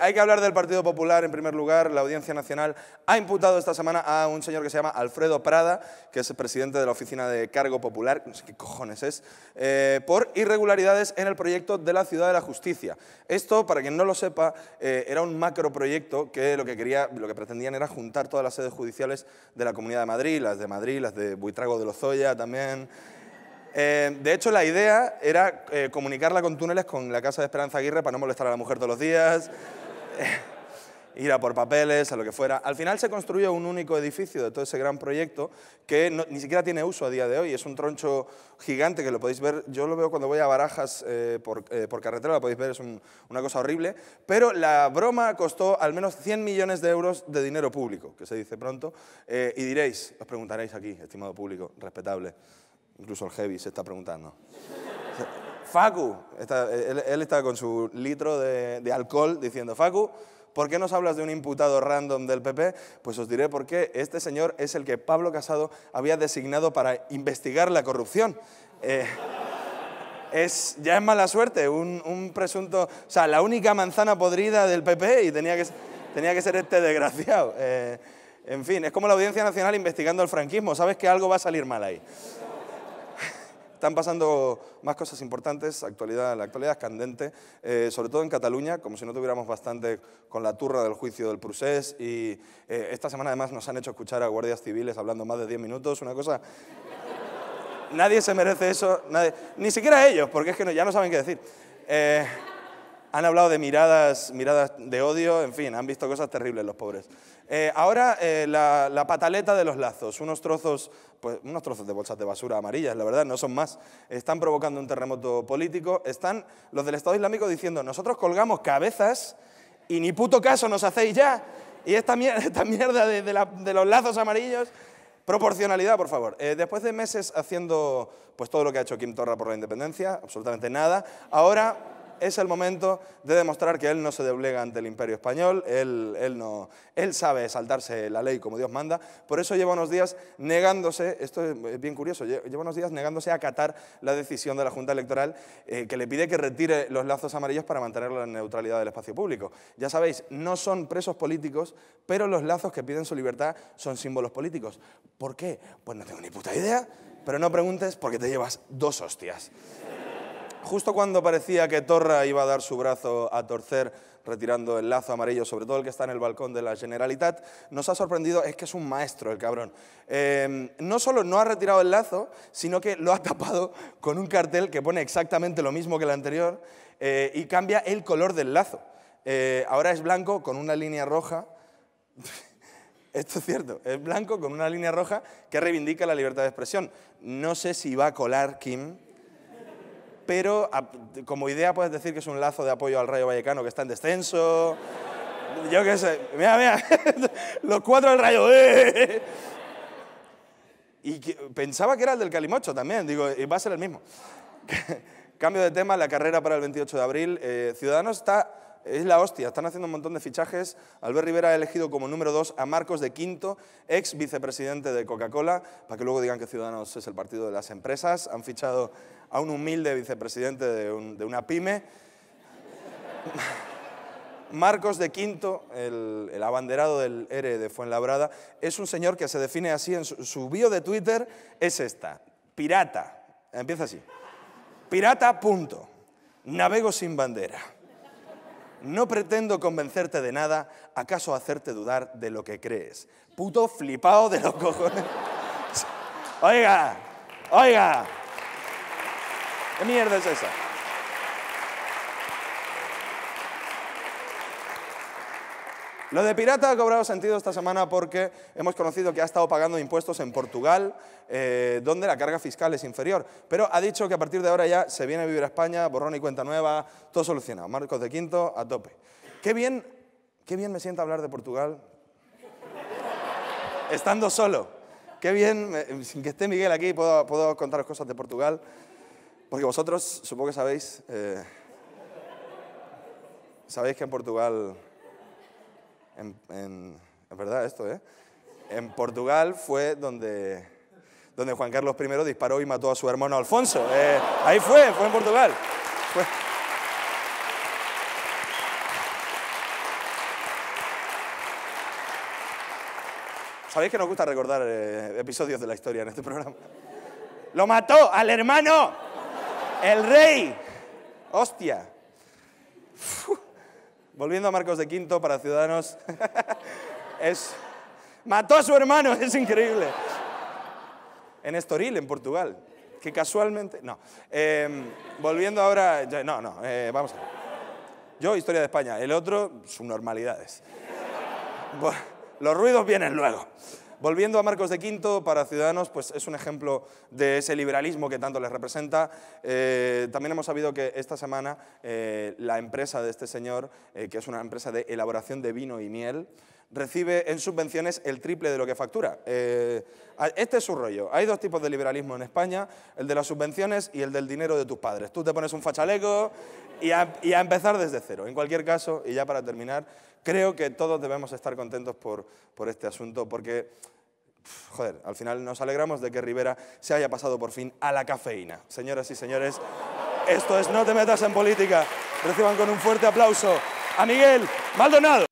Hay que hablar del Partido Popular en primer lugar. La Audiencia Nacional ha imputado esta semana a un señor que se llama Alfredo Prada, que es el presidente de la Oficina de Cargo Popular, no sé qué cojones es, eh, por irregularidades en el proyecto de la Ciudad de la Justicia. Esto, para quien no lo sepa, eh, era un macroproyecto que lo que, quería, lo que pretendían era juntar todas las sedes judiciales de la Comunidad de Madrid, las de Madrid, las de Buitrago de Lozoya también. Eh, de hecho, la idea era comunicarla con túneles con la casa de Esperanza Aguirre para no molestar a la mujer todos los días. ir a por papeles, a lo que fuera. Al final se construyó un único edificio de todo ese gran proyecto que ni siquiera tiene uso a día de hoy. Es un troncho gigante que lo podéis ver. Yo lo veo cuando voy a Barajas eh, eh, por, carretera, lo podéis ver, es una cosa horrible. Pero la broma costó al menos 100 millones de euros de dinero público, que se dice pronto. Eh, y diréis, os preguntaréis aquí, estimado público, respetable, incluso el heavy se está preguntando. Facu, él, está con su litro de, alcohol diciendo, Facu, ¿Por qué nos hablas de un imputado random del PP? Pues os diré por qué. Este señor es el que Pablo Casado había designado para investigar la corrupción. Eh, es, ya es mala suerte, un, presunto... O sea, la única manzana podrida del PP y tenía que, tenía que ser este desgraciado. Eh, en fin, es como la Audiencia Nacional investigando el franquismo. Sabes que algo va a salir mal ahí. Están pasando más cosas importantes, actualidad, la actualidad es candente, eh, sobre todo en Cataluña, como si no tuviéramos bastante con la turra del juicio del Prusés y eh, esta semana además nos han hecho escuchar a guardias civiles hablando más de 10 minutos, una cosa... nadie se merece eso, nadie, ni siquiera ellos, porque es que ya no saben qué decir. Eh, han hablado de miradas, miradas de odio, en fin, han visto cosas terribles los pobres. Eh, ahora eh, la, pataleta de los lazos, unos trozos, pues, unos trozos de bolsas de basura amarillas, la verdad, no son más. Están provocando un terremoto político. Están los del Estado Islámico diciendo, nosotros colgamos cabezas y ni puto caso nos hacéis ya. Y esta mierda, de, los lazos amarillos Proporcionalidad, por favor. Eh, después de meses haciendo pues, todo lo que ha hecho Kim Torra por la independencia, absolutamente nada, ahora es el momento de demostrar que él no se doblega ante el imperio español, él, no, él sabe saltarse la ley como Dios manda, por eso lleva unos días negándose, esto es eh, bien curioso, lleva unos días negándose a acatar la decisión de la Junta Electoral eh, que le pide que retire los lazos amarillos para mantener la neutralidad del espacio público. Ya sabéis, no son presos políticos, pero los lazos que piden su libertad son símbolos políticos. ¿Por qué? Pues no tengo ni puta idea, pero no preguntes porque te llevas dos hostias. Justo cuando parecía que Torra iba a dar su brazo a torcer, retirando el lazo amarillo, sobre todo el que está en el balcón de la Generalitat, nos ha sorprendido, es que es un maestro el cabrón. Em, no solo no ha retirado el lazo, sino que lo ha tapado con un cartel que pone exactamente lo mismo que el anterior eh, y cambia el color del lazo. Eh, ahora es blanco con una línea roja. Esto es cierto, es blanco con una línea roja que reivindica la libertad de expresión. No sé si va a colar Kim pero como idea puedes decir que es un lazo de apoyo al Rayo Vallecano que está en descenso. Yo qué sé, mira, mira, los cuatro del Rayo. Eh. Y pensaba que era el del Calimocho también, digo, va a ser el mismo. Cambio de tema, la carrera para el 28 de abril. Eh, Ciudadanos está es la hostia, están haciendo un montón de fichajes. Albert Rivera ha elegido como número dos a Marcos de Quinto, ex vicepresidente de Coca-Cola, para que luego digan que Ciudadanos es el partido de las empresas. Han fichado a un humilde vicepresidente de, una pyme. Marcos de Quinto, el, abanderado del ERE e de Fuenlabrada, es un señor que se define así en su, bio de Twitter, es esta, pirata, empieza así, pirata punto, navego sin bandera. No pretendo convencerte de nada, acaso hacerte dudar de lo que crees. Puto flipado de los cojones. oiga, oiga. ¿Qué mierda es esa? Lo de pirata ha cobrado sentido esta semana porque hemos conocido que ha estado pagando impuestos en Portugal, eh, donde la carga fiscal es inferior. Pero ha dicho que a partir de ahora ya se viene a vivir a España, borrón y cuenta nueva, todo solucionado. Marcos de Quinto a tope. Qué bien, qué bien me sienta hablar de Portugal estando solo. Qué bien, sin que esté Miguel aquí, puedo, puedo contaros cosas de Portugal. Porque vosotros, supongo que sabéis, eh, sabéis que en Portugal, en, es verdad esto, ¿eh? En Portugal fue donde, donde Juan Carlos I disparó y mató a su hermano Alfonso. Eh, ahí fue, fue en Portugal. Sabéis que nos gusta recordar eh, episodios de la historia en este programa. ¡Lo mató al hermano! El rey. Hostia. Volviendo a Marcos de Quinto para Ciudadanos. es... Mató a su hermano, es increíble. En Estoril, en Portugal. Que casualmente... No. Em, volviendo ahora... No, no, eh, vamos a ver. Yo, historia de España. El otro, subnormalidades. Los ruidos vienen luego. Volviendo a Marcos de Quinto, para Ciudadanos pues es un ejemplo de ese liberalismo que tanto les representa. Eh, también hemos sabido que esta semana eh, la empresa de este señor, eh, que es una empresa de elaboración de vino y miel, recibe en subvenciones el triple de lo que factura. Eh, este es su rollo. Hay dos tipos de liberalismo en España, el de las subvenciones y el del dinero de tus padres. Tú te pones un fachaleco y a, empezar desde cero. En cualquier caso, y ya para terminar, creo que todos debemos estar contentos por, por este asunto, porque joder, al final nos alegramos de que Rivera se haya pasado por fin a la cafeína. Señoras y señores, esto es No te metas en política. Reciban con un fuerte aplauso a Miguel Maldonado.